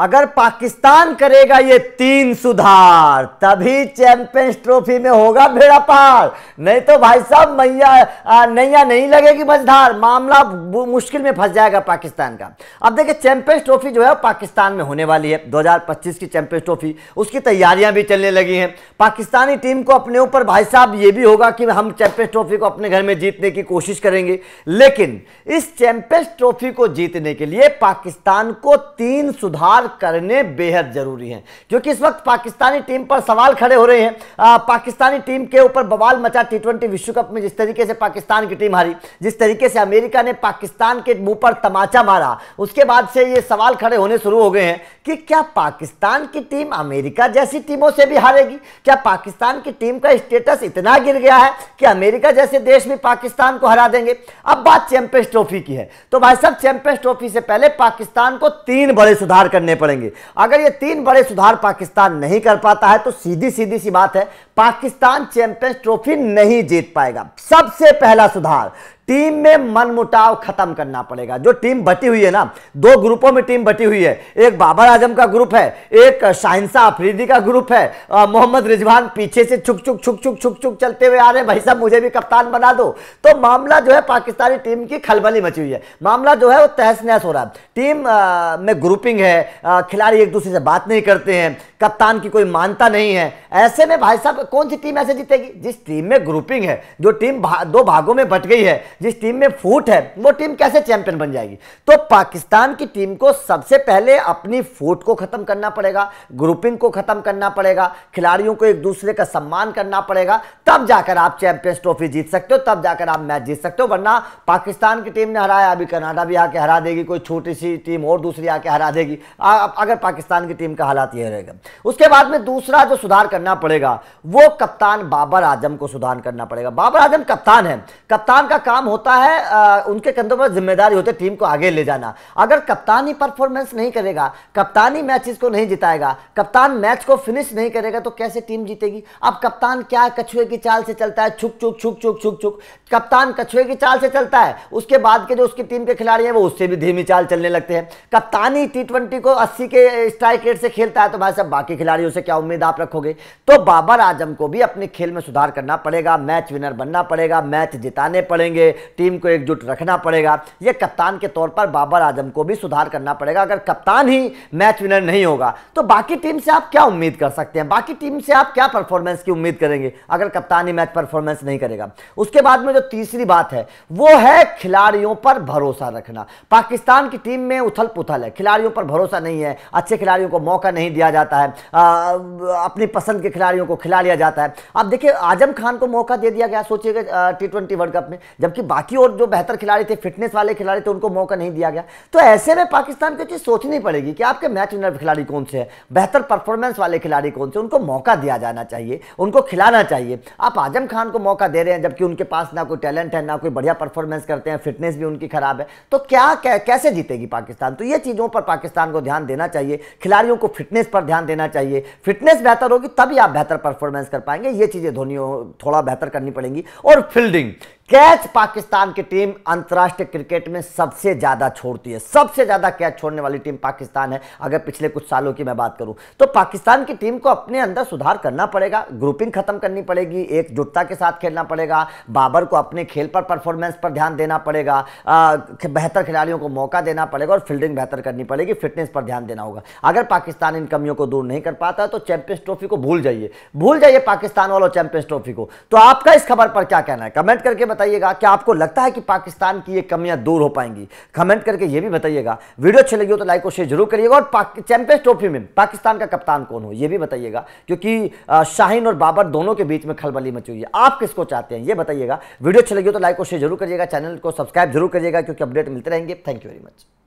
अगर पाकिस्तान करेगा ये तीन सुधार तभी चैंपियंस ट्रॉफी में होगा भेड़ा पार नहीं तो भाई साहब मैया नैया नहीं लगेगी मझधार मामला मुश्किल में फंस जाएगा पाकिस्तान का अब देखिए चैंपियंस ट्रॉफी जो है पाकिस्तान में होने वाली है 2025 की चैंपियंस ट्रॉफी उसकी तैयारियां भी चलने लगी हैं पाकिस्तानी टीम को अपने ऊपर भाई साहब ये भी होगा कि हम चैंपियंस ट्रॉफी को अपने घर में जीतने की कोशिश करेंगे लेकिन इस चैंपियंस ट्रॉफी को जीतने के लिए पाकिस्तान को तीन सुधार करने बेहद ज़रूरी हैं क्योंकि इस वक्त पाकिस्तानी टीम पर सवाल खड़े हो रहे हैं आ, पाकिस्तानी टीम के ऊपर बवाल मचा टी ट्वेंटी विश्व कप में जिस तरीके से पाकिस्तान की टीम हारी जिस तरीके से अमेरिका ने पाकिस्तान के मुंह पर तमाचा मारा उसके बाद से ये सवाल खड़े होने शुरू हो गए हैं कि क्या पाकिस्तान की टीम अमेरिका जैसी टीमों से भी हारेगी क्या पाकिस्तान की टीम का स्टेटस इतना गिर गया है कि अमेरिका जैसे देश भी पाकिस्तान को हरा देंगे अब बात चैंपियंस ट्रॉफी की है तो भाई साहब चैंपियंस ट्रॉफी से पहले पाकिस्तान को तीन बड़े सुधार करने पड़ेंगे अगर ये तीन बड़े सुधार पाकिस्तान नहीं कर पाता है तो सीधी सीधी सी बात है पाकिस्तान चैंपियंस ट्रॉफी नहीं जीत पाएगा सबसे पहला सुधार टीम में मनमुटाव खत्म करना पड़ेगा जो टीम बटी हुई है ना दो ग्रुपों में टीम बटी हुई है एक बाबर आजम का ग्रुप है एक शाहिंसा अफरीदी का ग्रुप है मोहम्मद रिजवान पीछे से छुक छुक छुक छुक छुक छुक चलते हुए आ रहे हैं भाई साहब मुझे भी कप्तान बना दो तो मामला जो है पाकिस्तानी टीम की खलबली मची हुई है मामला जो है वो तहस नहस हो रहा है टीम में ग्रुपिंग है खिलाड़ी एक दूसरे से बात नहीं करते हैं कप्तान की कोई मानता नहीं है ऐसे में भाई साहब कौन सी टीम ऐसे जीतेगी जिस टीम में ग्रुपिंग है जो टीम दो भागों में बट गई है जिस टीम में फूट है वो टीम कैसे चैंपियन बन जाएगी तो पाकिस्तान की टीम को सबसे पहले अपनी फूट को खत्म करना पड़ेगा ग्रुपिंग को खत्म करना पड़ेगा खिलाड़ियों को एक दूसरे का सम्मान करना पड़ेगा तब जाकर आप चैंपियंस ट्रॉफी जीत सकते हो तब जाकर आप मैच जीत सकते हो वरना पाकिस्तान की टीम ने हराया अभी कनाडा भी आके हरा देगी कोई छोटी सी टीम और दूसरी आके हरा देगी अगर पाकिस्तान की टीम का हालात यह रहेगा उसके बाद में दूसरा जो सुधार करना पड़ेगा वो कप्तान बाबर आजम को सुधार करना पड़ेगा बाबर आजम कप्तान है कप्तान का काम होता है आ, उनके कंधों पर जिम्मेदारी होती है टीम को आगे ले जाना अगर कप्तानी परफॉर्मेंस नहीं करेगा कप्तानी मैचेस को नहीं जिताएगा कप्तान मैच को फिनिश नहीं करेगा तो कैसे टीम जीतेगी अब कप्तान क्या कछुए की चाल से चलता है छुक छुक छुक छुक छुक छुक कप्तान कछुए की चाल से चलता है उसके बाद के जो उसकी टीम के खिलाड़ी हैं वो उससे भी धीमी चाल चलने लगते हैं कप्तानी टी को अस्सी के स्ट्राइक रेट से खेलता है तो भाई साहब बाकी खिलाड़ियों से क्या उम्मीद आप रखोगे तो बाबर आजम को भी अपने खेल में सुधार करना पड़ेगा मैच विनर बनना पड़ेगा मैच जिताने पड़ेंगे टीम को एकजुट रखना पड़ेगा यह कप्तान के तौर पर बाबर आजम को भी सुधार करना पड़ेगा अगर कप्तान ही मैच विनर नहीं होगा तो बाकी टीम से आप क्या उम्मीद कर सकते हैं बाकी टीम से आप क्या परफॉर्मेंस की उम्मीद करेंगे अगर कप्तान ही मैच परफॉर्मेंस नहीं करेगा उसके बाद में जो तीसरी बात है वो है खिलाड़ियों पर भरोसा रखना पाकिस्तान की टीम में उथल पुथल है खिलाड़ियों पर भरोसा नहीं है अच्छे खिलाड़ियों को मौका नहीं दिया जाता है अपनी पसंद के खिलाड़ियों को खिला लिया जाता है अब देखिए आजम खान को मौका दे दिया गया सोचिएगा टी ट्वेंटी वर्ल्ड कप में जबकि बाकी और जो बेहतर खिलाड़ी थे फिटनेस वाले खिलाड़ी थे उनको मौका नहीं दिया गया तो ऐसे में पाकिस्तान को चीज़ सोचनी पड़ेगी कि आपके मैच विनर खिलाड़ी कौन से हैं बेहतर परफॉर्मेंस वाले खिलाड़ी कौन से उनको मौका दिया जाना चाहिए उनको खिलाना चाहिए आप आजम खान को मौका दे रहे हैं जबकि उनके पास ना कोई टैलेंट है ना कोई बढ़िया परफॉर्मेंस करते हैं फिटनेस भी उनकी ख़राब है तो क्या कैसे जीतेगी पाकिस्तान तो ये चीज़ों पर पाकिस्तान को ध्यान देना चाहिए खिलाड़ियों को फिटनेस पर ध्यान देना चाहिए फिटनेस बेहतर होगी तभी आप बेहतर परफॉर्मेंस कर पाएंगे ये चीज़ें धोनी थोड़ा बेहतर करनी पड़ेंगी और फील्डिंग कैच पाकिस्तान की टीम अंतर्राष्ट्रीय क्रिकेट में सबसे ज़्यादा छोड़ती है सबसे ज़्यादा कैच छोड़ने वाली टीम पाकिस्तान है अगर पिछले कुछ सालों की मैं बात करूं तो पाकिस्तान की टीम को अपने अंदर सुधार करना पड़ेगा ग्रुपिंग खत्म करनी पड़ेगी एकजुटता के साथ खेलना पड़ेगा बाबर को अपने खेल पर परफॉर्मेंस पर ध्यान देना पड़ेगा बेहतर खिलाड़ियों को मौका देना पड़ेगा और फील्डिंग बेहतर करनी पड़ेगी फिटनेस पर ध्यान देना होगा अगर पाकिस्तान इन कमियों को दूर नहीं कर पाता तो चैंपियंस ट्रॉफी को भूल जाइए भूल जाइए पाकिस्तान वालों चैंपियंस ट्रॉफी को तो आपका इस खबर पर क्या कहना है कमेंट करके बताइएगा क्या आपको लगता है कि पाकिस्तान की ये कमियां दूर हो पाएंगी कमेंट करके ये भी बताइएगा वीडियो अच्छी लगी हो तो लाइक और शेयर जरूर करिएगा और चैंपियंस ट्रॉफी में पाकिस्तान का कप्तान कौन हो ये भी बताइएगा क्योंकि शाहीन और बाबर दोनों के बीच में खलबली मची हुई है आप किसको चाहते हैं ये बताइएगा वीडियो अच्छी लगी हो तो लाइक और शेयर जरूर करिएगा चैनल को सब्सक्राइब जरूर करिएगा क्योंकि अपडेट मिलते रहेंगे थैंक यू वेरी मच